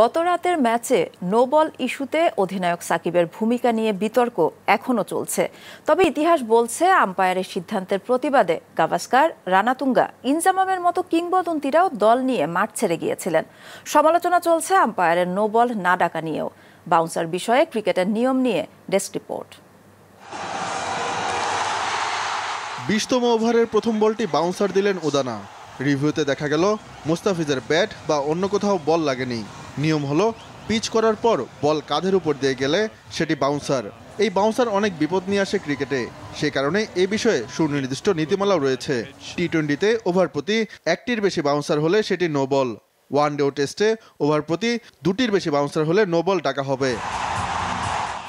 গত রাতের ম্যাচে নোবল ইস্যুতে অধিনায়ক সাকিবের ভূমিকা নিয়ে বিতর্ক এখনও চলছে তবে ইতিহাস বলছে আম্পায়ারের সিদ্ধান্তের প্রতিবাদে গাভাস্কার রানাতুঙ্গা ইনজামামের মতো কিংবদন্তিরাও দল নিয়ে মাঠ ছেড়ে গিয়েছিলেন সমালোচনা চলছে আম্পায়ারের নোবল না ডাকা নিয়েও বাউন্সার বিষয়ে ক্রিকেটের নিয়ম নিয়ে ডেস্ক রিপোর্ট বিশতম ওভারের প্রথম বলটি বাউন্সার দিলেন উদানা রিভিউতে দেখা গেল মুস্তাফিজের ব্যাট বা অন্য কোথাও বল লাগেনি নিয়ম হলো পিচ করার পর বল কাঁধের উপর দিয়ে গেলে সেটি বাউন্সার এই বাউন্সার অনেক বিপদ নিয়ে আসে ক্রিকেটে সে কারণে এ বিষয়ে সুনির্দিষ্ট নীতিমালাও রয়েছে টি টোয়েন্টিতে ওভার প্রতি একটির বেশি বাউন্সার হলে সেটি নো বল ওয়ান ডে ও টেস্টে ওভার প্রতি দুটির বেশি বাউন্সার হলে নো বল ডাকা হবে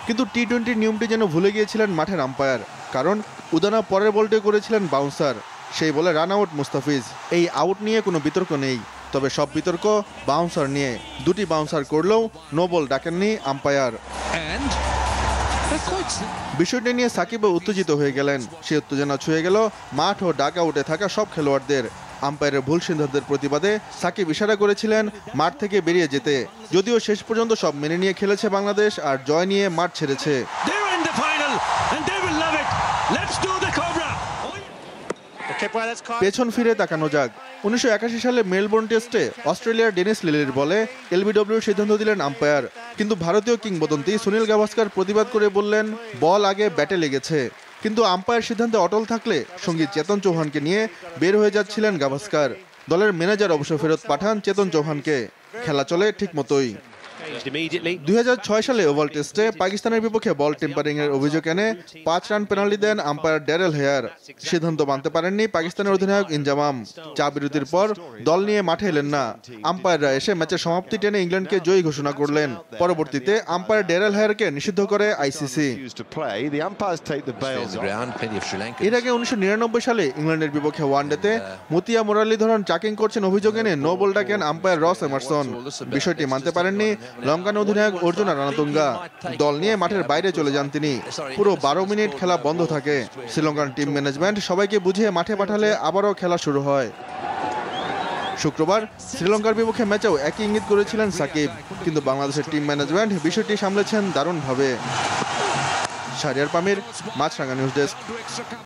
কিন্তু টি টোয়েন্টির নিয়মটি যেন ভুলে গিয়েছিলেন মাঠের আম্পায়ার কারণ উদানা পরের বলটি করেছিলেন বাউন্সার সেই বলে রান আউট মুস্তাফিজ এই আউট নিয়ে কোনো বিতর্ক নেই তবে সব বিতর্ক বাউন্সার নিয়ে দুটি বাউন্সার করলেও নোবল ডাকেননি আম্পায়ার বিষয়টি নিয়ে সাকিব উত্তেজিত হয়ে গেলেন সে উত্তেজনা ছুঁয়ে গেল মাঠ ও ডাক আউটে থাকা সব খেলোয়াড়দের আম্পায়ারের ভুল সিদ্ধান্তের প্রতিবাদে সাকিব ইশারা করেছিলেন মাঠ থেকে বেরিয়ে যেতে যদিও শেষ পর্যন্ত সব মেনে নিয়ে খেলেছে বাংলাদেশ আর জয় নিয়ে মাঠ ছেড়েছে পেছন ফিরে তাকানো যাক উনিশশো সালে মেলবোর্ন টেস্টে অস্ট্রেলিয়ার ডেনিস লিলির বলে এলবিডব্লিউর সিদ্ধান্ত দিলেন আম্পায়ার কিন্তু ভারতীয় কিংবদন্তি সুনীল গাভাস্কার প্রতিবাদ করে বললেন বল আগে ব্যাটে লেগেছে কিন্তু আম্পায়ার সিদ্ধান্তে অটল থাকলে সঙ্গীত চেতন চৌহানকে নিয়ে বের হয়ে যাচ্ছিলেন গাভাস্কার দলের ম্যানেজার অবশ্য ফেরত পাঠান চেতন চৌহানকে খেলা চলে ঠিক মতোই দুই সালে ওভাল টেস্টে পাকিস্তানের বিপক্ষে বল টেম্পারিং এর অভিযোগ এনে পাঁচ রান পেনাল্টি দেন আম্পায়ার ড্যারেল হেয়ার সিদ্ধান্ত মানতে পারেননি পাকিস্তানের অধিনায়ক ইনজামাম চা বিরতির পর দল নিয়ে মাঠে এলেন না আম্পায়াররা এসে ম্যাচের সমাপ্তি টেনে ইংল্যান্ডকে জয়ী ঘোষণা করলেন পরবর্তীতে আম্পায়ার ড্যারেল হেয়ারকে নিষিদ্ধ করে আইসিসি এর আগে উনিশশো সালে ইংল্যান্ডের বিপক্ষে ওয়ানডেতে মতিয়া মুরালি ধরন ট্র্যাকিং করছেন অভিযোগ এনে নো বল ডাকেন আম্পায়ার রস এমারসন বিষয়টি মানতে পারেননি লঙ্কান অধিনায়ক অর্জুন রানাতুঙ্গা দল নিয়ে মাঠের বাইরে চলে যান তিনি পুরো বারো মিনিট খেলা বন্ধ থাকে শ্রীলঙ্কান টিম ম্যানেজমেন্ট সবাইকে বুঝিয়ে মাঠে পাঠালে আবারও খেলা শুরু হয় শুক্রবার শ্রীলঙ্কার বিপক্ষে ম্যাচেও একই ইঙ্গিত করেছিলেন সাকিব কিন্তু বাংলাদেশের টিম ম্যানেজমেন্ট বিষয়টি সামলেছেন দারুণভাবে সারিয়ার পামির মাছরাঙ্গা নিউজ ডেস্ক